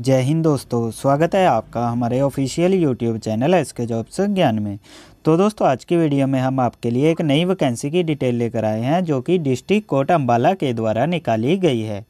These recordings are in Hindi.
जय हिंद दोस्तों स्वागत है आपका हमारे official YouTube channel S K jobs Gyan में तो दोस्तों आज की वीडियो में हम आपके लिए एक नई वैकेंसी की डिटेल लेकर आए हैं जो कि डिस्ट्रिक्ट कोर्ट अम्बाला के द्वारा निकाली गई है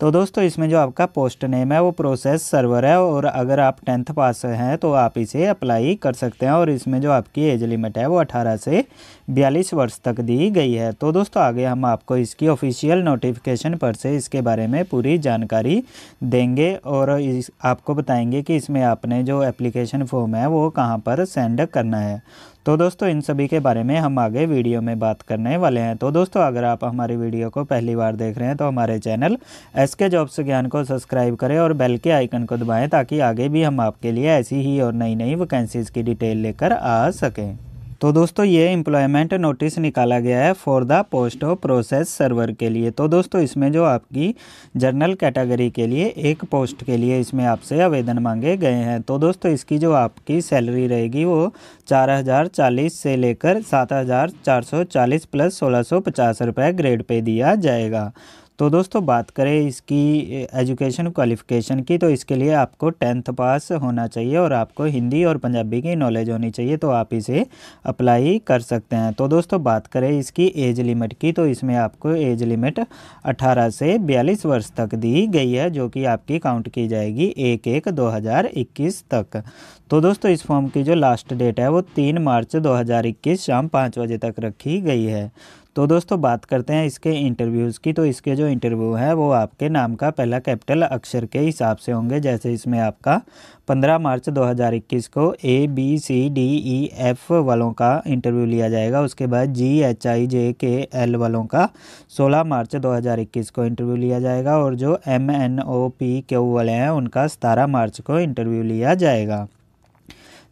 तो दोस्तों इसमें जो आपका पोस्ट नेम है वो प्रोसेस सर्वर है और अगर आप टेंथ पास हैं तो आप इसे अप्लाई कर सकते हैं और इसमें जो आपकी एज लिमिट है वो अठारह से बयालीस वर्ष तक दी गई है तो दोस्तों आगे हम आपको इसकी ऑफिशियल नोटिफिकेशन पर से इसके बारे में पूरी जानकारी देंगे और इस आपको बताएंगे कि इसमें आपने जो एप्लीकेशन फॉर्म है वो कहाँ पर सेंड करना है तो दोस्तों इन सभी के बारे में हम आगे वीडियो में बात करने वाले हैं तो दोस्तों अगर आप हमारी वीडियो को पहली बार देख रहे हैं तो हमारे चैनल एस के जॉब्स ज्ञान को सब्सक्राइब करें और बेल के आइकन को दबाएँ ताकि आगे भी हम आपके लिए ऐसी ही और नई नई वैकेंसीज़ की डिटेल लेकर आ सकें तो दोस्तों ये एम्प्लॉयमेंट नोटिस निकाला गया है for the post of process server के लिए तो दोस्तों इसमें जो आपकी जर्नल कैटेगरी के लिए एक पोस्ट के लिए इसमें आपसे आवेदन मांगे गए हैं तो दोस्तों इसकी जो आपकी सैलरी रहेगी वो चार हज़ार चालीस से लेकर सात हज़ार चार सौ चालीस प्लस सोलह सौ पचास रुपये ग्रेड पे दिया जाएगा तो दोस्तों बात करें इसकी एजुकेशन क्वालिफ़िकेशन की तो इसके लिए आपको टेंथ पास होना चाहिए और आपको हिंदी और पंजाबी की नॉलेज होनी चाहिए तो आप इसे अप्लाई कर सकते हैं तो दोस्तों बात करें इसकी एज लिमिट की तो इसमें आपको एज लिमिट 18 से 42 वर्ष तक दी गई है जो कि आपकी काउंट की जाएगी एक एक दो तक तो दोस्तों इस फॉर्म की जो लास्ट डेट है वो तीन मार्च दो शाम पाँच बजे तक रखी गई है तो दोस्तों बात करते हैं इसके इंटरव्यूज़ की तो इसके जो इंटरव्यू हैं वो आपके नाम का पहला कैपिटल अक्षर के हिसाब से होंगे जैसे इसमें आपका 15 मार्च 2021 को A B C D E F वालों का इंटरव्यू लिया जाएगा उसके बाद जी एच आई जे के एल वालों का 16 मार्च 2021 को इंटरव्यू लिया जाएगा और जो M N O P Q वाले हैं उनका सतारह मार्च को इंटरव्यू लिया जाएगा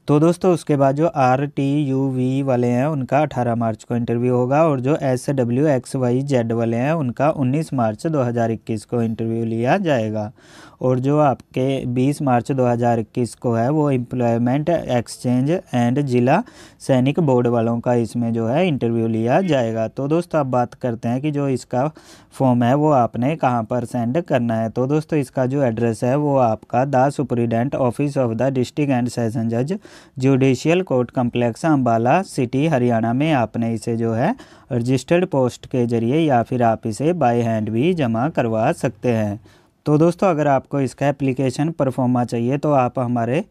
तो दोस्तों उसके बाद जो आर टी यू वी वाले हैं उनका 18 मार्च को इंटरव्यू होगा और जो S W X Y Z वाले हैं उनका 19 मार्च 2021 को इंटरव्यू लिया जाएगा और जो आपके 20 मार्च 2021 को है वो एम्प्लॉयमेंट एक्सचेंज एंड जिला सैनिक बोर्ड वालों का इसमें जो है इंटरव्यू लिया जाएगा तो दोस्तों अब बात करते हैं कि जो इसका फॉर्म है वो आपने कहाँ पर सेंड करना है तो दोस्तों इसका जो एड्रेस है वो आपका the superintendent office of the district and session जज judicial court complex Ambala city Haryana में आपने इसे जो है रजिस्टर्ड पोस्ट के ज़रिए या फिर आप इसे बाई हैंड भी जमा करवा सकते हैं तो दोस्तों अगर आपको इसका एप्लीकेशन परफॉर्मा चाहिए तो आप हमारे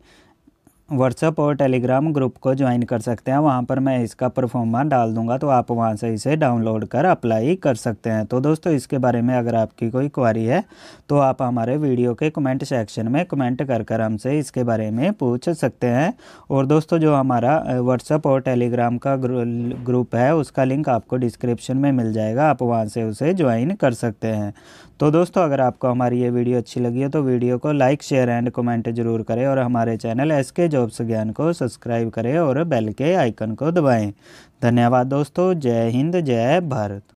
व्हाट्सअप और टेलीग्राम ग्रुप को ज्वाइन कर सकते हैं वहाँ पर मैं इसका परफॉर्मा डाल दूंगा तो आप वहाँ से इसे डाउनलोड कर अप्लाई कर सकते हैं तो दोस्तों इसके बारे में अगर आपकी कोई क्वारी है तो आप हमारे वीडियो के कमेंट सेक्शन में कमेंट कर कर हमसे इसके बारे में पूछ सकते हैं और दोस्तों जो हमारा व्हाट्सअप और टेलीग्राम का ग्रुप है उसका लिंक आपको डिस्क्रिप्शन में मिल जाएगा आप वहाँ से उसे ज्वाइन कर सकते हैं तो दोस्तों अगर आपको हमारी ये वीडियो अच्छी लगी हो तो वीडियो को लाइक शेयर एंड कमेंट जरूर करें और हमारे चैनल एस के जॉब्स ज्ञान को सब्सक्राइब करें और बेल के आइकन को दबाएं धन्यवाद दोस्तों जय हिंद जय भारत